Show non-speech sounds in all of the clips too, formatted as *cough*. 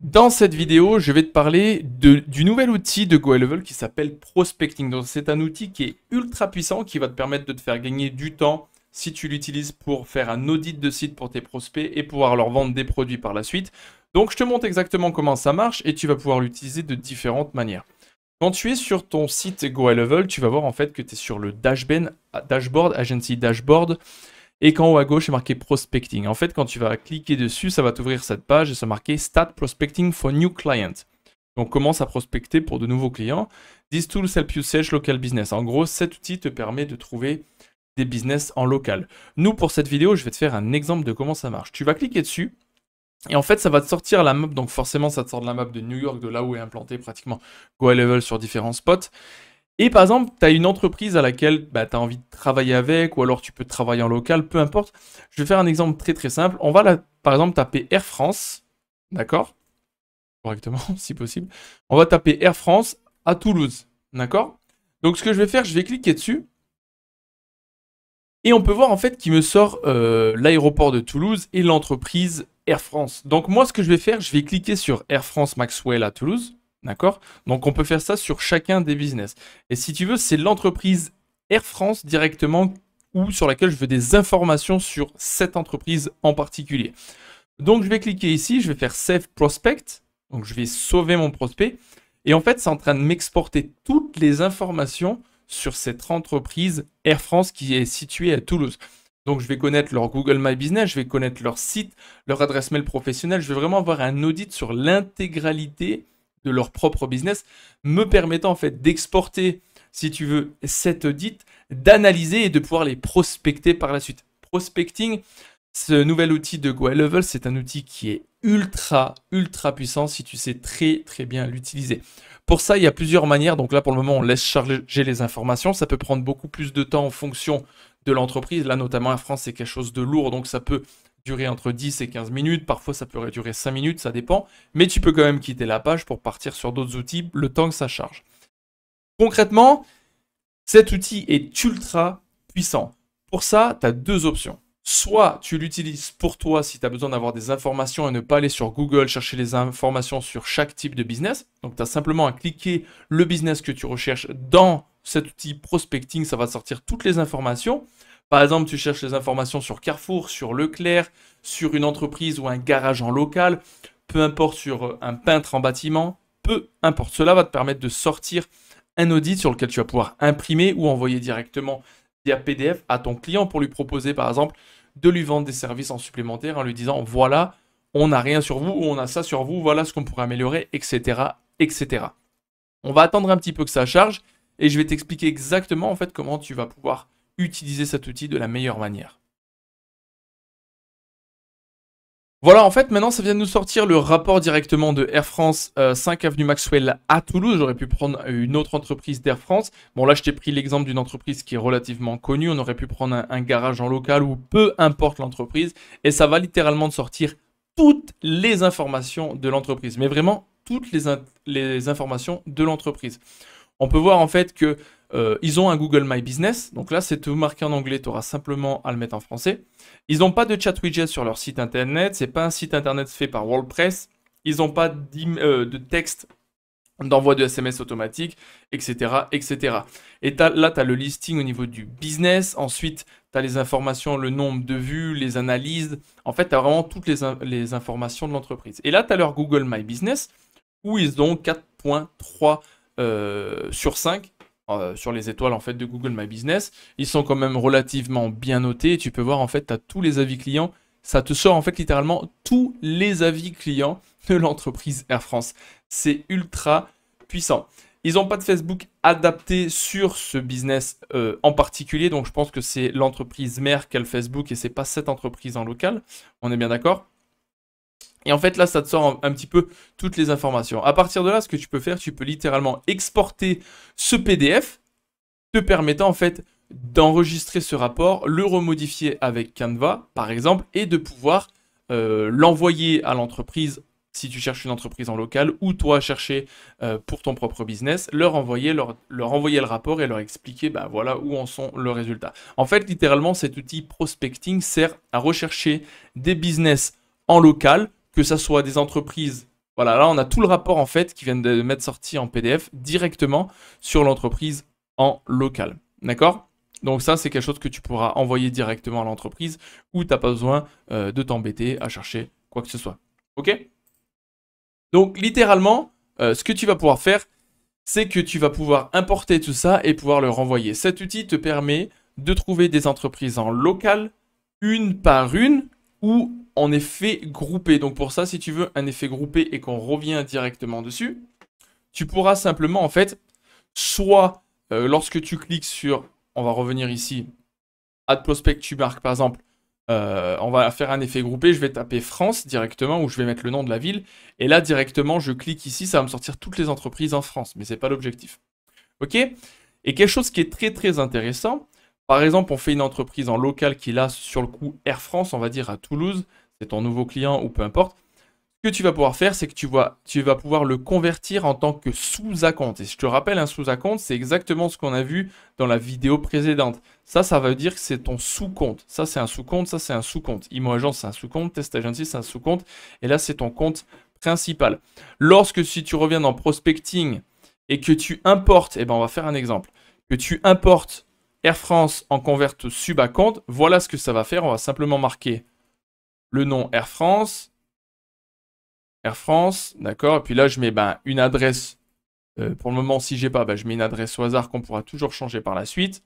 Dans cette vidéo, je vais te parler du nouvel outil de level qui s'appelle Prospecting. Donc, c'est un outil qui est ultra puissant, qui va te permettre de te faire gagner du temps si tu l'utilises pour faire un audit de site pour tes prospects et pouvoir leur vendre des produits par la suite. Donc, je te montre exactement comment ça marche et tu vas pouvoir l'utiliser de différentes manières. Quand tu es sur ton site Level, tu vas voir en fait que tu es sur le dashboard Agency Dashboard. Et qu'en haut à gauche, est marqué Prospecting. En fait, quand tu vas cliquer dessus, ça va t'ouvrir cette page et va marquer « Start Prospecting for New Client. Donc commence à prospecter pour de nouveaux clients. This tools help you search local business. En gros, cet outil te permet de trouver des business en local. Nous, pour cette vidéo, je vais te faire un exemple de comment ça marche. Tu vas cliquer dessus. Et en fait, ça va te sortir la map, donc forcément, ça te sort de la map de New York, de là où est implanté pratiquement Go Level sur différents spots. Et par exemple, tu as une entreprise à laquelle bah, tu as envie de travailler avec, ou alors tu peux travailler en local, peu importe. Je vais faire un exemple très très simple. On va par exemple taper Air France, d'accord Correctement, *laughs* si possible. On va taper Air France à Toulouse, d'accord Donc ce que je vais faire, je vais cliquer dessus. Et on peut voir en fait qu'il me sort euh, l'aéroport de Toulouse et l'entreprise Air France. Donc moi, ce que je vais faire, je vais cliquer sur Air France Maxwell à Toulouse. D'accord Donc on peut faire ça sur chacun des business. Et si tu veux, c'est l'entreprise Air France directement ou sur laquelle je veux des informations sur cette entreprise en particulier. Donc je vais cliquer ici, je vais faire Save Prospect. Donc je vais sauver mon prospect. Et en fait, c'est en train de m'exporter toutes les informations sur cette entreprise Air France qui est située à Toulouse. Donc je vais connaître leur Google My Business, je vais connaître leur site, leur adresse mail professionnelle, je vais vraiment avoir un audit sur l'intégralité de leur propre business, me permettant en fait d'exporter, si tu veux, cette audit, d'analyser et de pouvoir les prospecter par la suite. Prospecting, ce nouvel outil de Go Level, c'est un outil qui est ultra, ultra puissant si tu sais très, très bien l'utiliser. Pour ça, il y a plusieurs manières. Donc là, pour le moment, on laisse charger les informations. Ça peut prendre beaucoup plus de temps en fonction de l'entreprise. Là, notamment, en France, c'est quelque chose de lourd. Donc, ça peut durer entre 10 et 15 minutes, parfois ça peut durer 5 minutes, ça dépend, mais tu peux quand même quitter la page pour partir sur d'autres outils le temps que ça charge. Concrètement, cet outil est ultra puissant. Pour ça, tu as deux options. Soit tu l'utilises pour toi si tu as besoin d'avoir des informations et ne pas aller sur Google chercher les informations sur chaque type de business. Donc tu as simplement à cliquer le business que tu recherches dans cet outil prospecting, ça va sortir toutes les informations. Par exemple, tu cherches les informations sur Carrefour, sur Leclerc, sur une entreprise ou un garage en local, peu importe sur euh, un peintre en bâtiment, peu importe. Cela va te permettre de sortir un audit sur lequel tu vas pouvoir imprimer ou envoyer directement via PDF à ton client pour lui proposer, par exemple, de lui vendre des services en supplémentaire en lui disant voilà, on n'a rien sur vous ou on a ça sur vous, voilà ce qu'on pourrait améliorer, etc., etc. On va attendre un petit peu que ça charge et je vais t'expliquer exactement en fait comment tu vas pouvoir utiliser cet outil de la meilleure manière. Voilà, en fait, maintenant, ça vient de nous sortir le rapport directement de Air France 5 euh, Avenue Maxwell à Toulouse. J'aurais pu prendre une autre entreprise d'Air France. Bon, là, je t'ai pris l'exemple d'une entreprise qui est relativement connue. On aurait pu prendre un, garage en local ou peu importe l'entreprise. Et ça va littéralement sortir toutes les informations de l'entreprise. Mais vraiment, toutes les informations de l'entreprise. On peut voir, en fait, que euh, ils ont un Google My Business, donc là c'est tout marqué en anglais, tu auras simplement à le mettre en français. Ils n'ont pas de chat widget sur leur site internet, c'est pas un site internet fait par WordPress, ils n'ont pas euh, de texte d'envoi de SMS automatique, etc. etc. Et là, tu as le listing au niveau du business, ensuite tu as les informations, le nombre de vues, les analyses, en fait tu as vraiment toutes les, informations de l'entreprise. Et là, tu as leur Google My Business, où ils ont 4.3 euh, sur 5 euh, sur les étoiles en fait de Google My Business. Ils sont quand même relativement bien notés. tu peux voir en fait, tu as tous les avis clients. Ça te sort en fait littéralement tous les avis clients de l'entreprise Air France. C'est ultra puissant. Ils n'ont pas de Facebook adapté sur ce business euh, en particulier, donc je pense que c'est l'entreprise mère qu'elle le Facebook et c'est pas cette entreprise en local. On est bien d'accord et en fait, là, ça te sort un, petit peu toutes les informations. À partir de là, ce que tu peux faire, tu peux littéralement exporter ce PDF, te permettant en fait d'enregistrer ce rapport, le remodifier avec Canva, par exemple, et de pouvoir euh, l'envoyer à l'entreprise si tu cherches une entreprise en local ou toi chercher euh, pour ton propre business, leur envoyer, leur, envoyer le rapport et leur expliquer bah, voilà où en sont le résultat. En fait, littéralement, cet outil prospecting sert à rechercher des business en local que ça soit des entreprises. Voilà, là on a tout le rapport en fait qui vient de mettre sorti en PDF directement sur l'entreprise en local. D'accord donc ça, c'est quelque chose que tu pourras envoyer directement à l'entreprise où tu n'as pas besoin euh, de t'embêter à chercher quoi que ce soit. OK Donc littéralement, euh, ce que tu vas pouvoir faire, c'est que tu vas pouvoir importer tout ça et pouvoir le renvoyer. Cet outil te permet de trouver des entreprises en local, une par une, ou effet groupé. Donc pour ça, si tu veux un effet groupé et qu'on revient directement dessus, tu pourras simplement en fait, soit euh, lorsque tu cliques sur, on va revenir ici, à Prospect, tu marques par exemple, euh, on va faire un effet groupé, je vais taper France directement, où je vais mettre le nom de la ville, et là directement je clique ici, ça va me sortir toutes les entreprises en France, mais c'est pas l'objectif. Ok Et quelque chose qui est très très intéressant, par exemple, on fait une entreprise en local qui là, sur le coup, Air France, on va dire à Toulouse, c'est ton nouveau client ou peu importe, ce que tu vas pouvoir faire, c'est que tu, vois, tu vas pouvoir le convertir en tant que sous compte Et je te rappelle, un sous compte c'est exactement ce qu'on a vu dans la vidéo précédente. Ça, ça veut dire que c'est ton sous-compte. Ça, c'est un sous-compte, ça, c'est un sous-compte. Imo Agence, c'est un sous-compte. Test Agency, c'est un sous-compte. Et là, c'est ton compte principal. Lorsque si tu reviens dans Prospecting et que tu importes, et eh ben, on va faire un exemple, que tu importes Air France en converte sub compte voilà ce que ça va faire. On va simplement marquer le nom Air France. Air France, d'accord. Et puis là, je mets ben, une adresse. Euh, pour le moment, si j'ai pas, ben, je mets une adresse au hasard qu'on pourra toujours changer par la suite.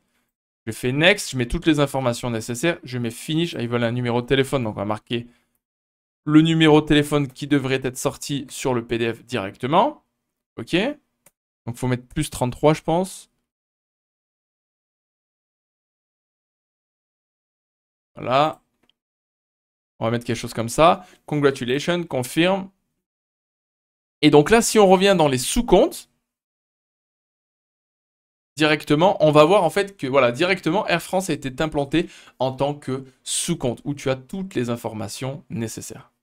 Je fais next, je mets toutes les informations nécessaires. Je mets finish. Ah, ils veulent un numéro de téléphone, donc on va marquer le numéro de téléphone qui devrait être sorti sur le PDF directement. OK Donc, il faut mettre plus 33, je pense. Voilà. On va mettre quelque chose comme ça. Congratulations, confirme. Et donc là, si on revient dans les sous-comptes, directement, on va voir en fait que voilà, directement Air France a été implanté en tant que sous-compte où tu as toutes les informations nécessaires.